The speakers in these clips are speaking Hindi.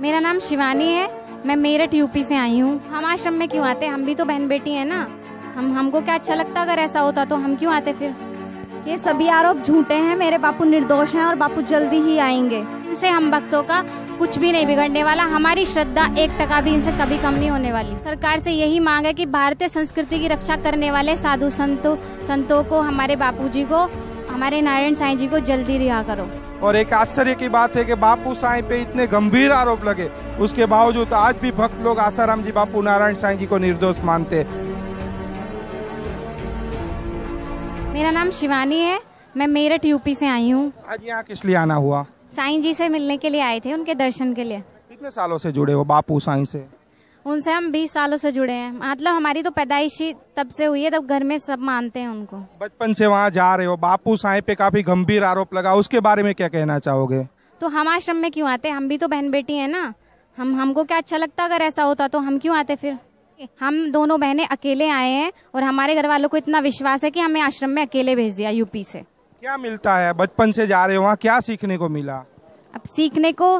मेरा नाम शिवानी है मैं मेरठ यूपी से आई हूँ हम आश्रम में क्यों आते हम भी तो बहन बेटी है ना हम हमको क्या अच्छा लगता अगर ऐसा होता तो हम क्यों आते फिर ये सभी आरोप झूठे हैं मेरे बापू निर्दोष हैं और बापू जल्दी ही आएंगे इनसे हम भक्तों का कुछ भी नहीं बिगड़ने वाला हमारी श्रद्धा एक टका भी इनसे कभी कम नहीं होने वाली सरकार से यही मांग है कि भारतीय संस्कृति की रक्षा करने वाले साधु संतों संतों को हमारे बापूजी को हमारे नारायण साईं जी को जल्दी रिहा करो और एक आश्चर्य की बात है कि बापू साई पे इतने गंभीर आरोप लगे उसके बावजूद आज भी भक्त लोग आसाराम जी बापू नारायण साई जी को निर्दोष मानते मेरा नाम शिवानी है मैं मेरठ यूपी से आई हूँ आज यहाँ किस लिए आना हुआ साईं जी से मिलने के लिए आए थे उनके दर्शन के लिए कितने सालों से जुड़े हो बापू साईं से उनसे हम 20 सालों से जुड़े हैं मतलब हमारी तो पैदाइश ही तब से हुई है तब घर में सब मानते हैं उनको बचपन से वहाँ जा रहे हो बापू साहेब पे काफी गंभीर आरोप लगा उसके बारे में क्या कहना चाहोगे तो हम आश्रम में क्यों आते हम भी तो बहन बेटी है ना हम हमको क्या अच्छा लगता अगर ऐसा होता तो हम क्यों आते फिर हम दोनों बहनें अकेले आए हैं और हमारे घर वालों को इतना विश्वास है कि हमें आश्रम में अकेले भेज दिया यूपी से क्या मिलता है बचपन से जा रहे हो वहाँ क्या सीखने को मिला अब सीखने को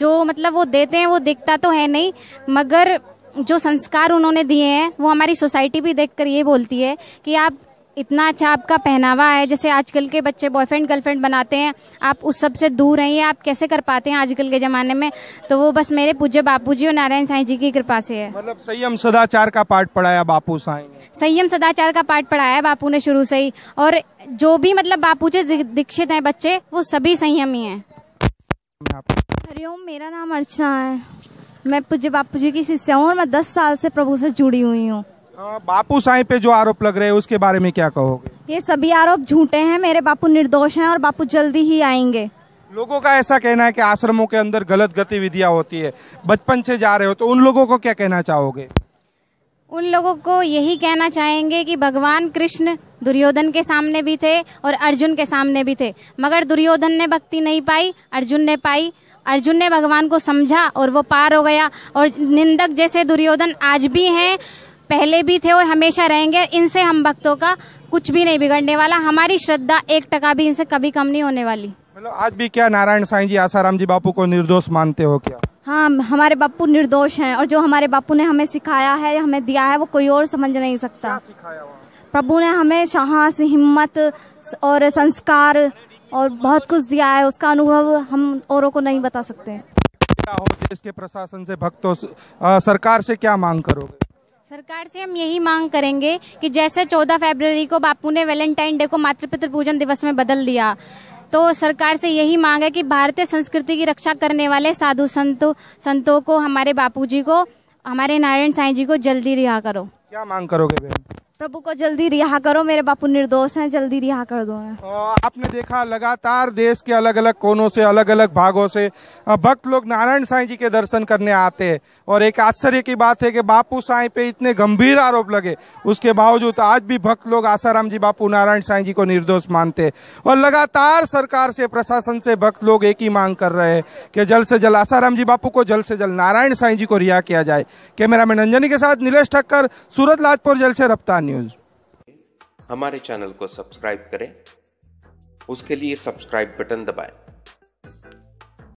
जो मतलब वो देते हैं वो दिखता तो है नहीं मगर जो संस्कार उन्होंने दिए हैं वो हमारी सोसाइटी भी देखकर ये बोलती है कि आप इतना अच्छा आपका पहनावा है जैसे आजकल के बच्चे बॉयफ्रेंड गर्लफ्रेंड बनाते हैं आप उस सब से दूर रहिए आप कैसे कर पाते हैं आजकल के जमाने में तो वो बस मेरे पूज्य बापूजी और नारायण साईं जी की कृपा से है मतलब संयम सदाचार का पाठ पढ़ाया बापू साई संयम सदाचार का पाठ पढ़ाया बापू ने शुरू से ही और जो भी मतलब बापू जी दीक्षित है बच्चे वो सभी संयम ही है हरिओम मेरा नाम अर्चना है मैं पूज्य बापू जी की शिष्य हूँ और मैं दस साल से प्रभु से जुड़ी हुई हूँ बापू साई पे जो आरोप लग रहे हैं उसके बारे में क्या कहोगे ये सभी आरोप झूठे हैं मेरे बापू निर्दोष हैं और बापू जल्दी ही आएंगे लोगों का ऐसा कहना है कि आश्रमों के अंदर गलत गतिविधियां होती है बचपन से जा रहे हो तो उन लोगों को क्या कहना चाहोगे उन लोगों को यही कहना चाहेंगे कि भगवान कृष्ण दुर्योधन के सामने भी थे और अर्जुन के सामने भी थे मगर दुर्योधन ने भक्ति नहीं पाई अर्जुन ने पाई अर्जुन ने भगवान को समझा और वो पार हो गया और निंदक जैसे दुर्योधन आज भी हैं पहले भी थे और हमेशा रहेंगे इनसे हम भक्तों का कुछ भी नहीं बिगड़ने वाला हमारी श्रद्धा एक टका भी इनसे कभी कम नहीं होने वाली मतलब आज भी क्या नारायण साईं जी आसाराम जी बापू को निर्दोष मानते हो क्या हाँ हमारे बापू निर्दोष हैं और जो हमारे बापू ने हमें सिखाया है हमें दिया है वो कोई और समझ नहीं सकता प्रभु ने हमें साहस हिम्मत और संस्कार और बहुत कुछ दिया है उसका अनुभव हम औरों को नहीं बता सकते क्या हो प्रशासन से भक्तों सरकार से क्या मांग करोगे सरकार से हम यही मांग करेंगे कि जैसे 14 फरवरी को बापू ने वैलेंटाइन डे को मातृपित्र पूजन दिवस में बदल दिया तो सरकार से यही मांग है कि भारतीय संस्कृति की रक्षा करने वाले साधु संतों संतों को हमारे बापूजी को हमारे नारायण साईं जी को जल्दी रिहा करो क्या मांग करोगे प्रभु को जल्दी रिहा करो मेरे बापू निर्दोष हैं जल्दी रिहा कर दो आपने देखा लगातार देश के अलग अलग कोनों से अलग अलग भागों से भक्त लोग नारायण साईं जी के दर्शन करने आते हैं और एक आश्चर्य की बात है कि बापू साईं पे इतने गंभीर आरोप लगे उसके बावजूद आज भी भक्त लोग आसाराम जी बापू नारायण साई जी को निर्दोष मानते हैं और लगातार सरकार से प्रशासन से भक्त लोग एक ही मांग कर रहे हैं कि जल्द से जल्द आसाराम जी बापू को जल्द से जल्द नारायण साई जी को रिहा किया जाए कैमरामैन अंजनी के साथ नीलेष ठक्कर सूरत लाजपुर जेल से रफ्तार न्यूज हमारे चैनल को सब्सक्राइब करें उसके लिए सब्सक्राइब बटन दबाएं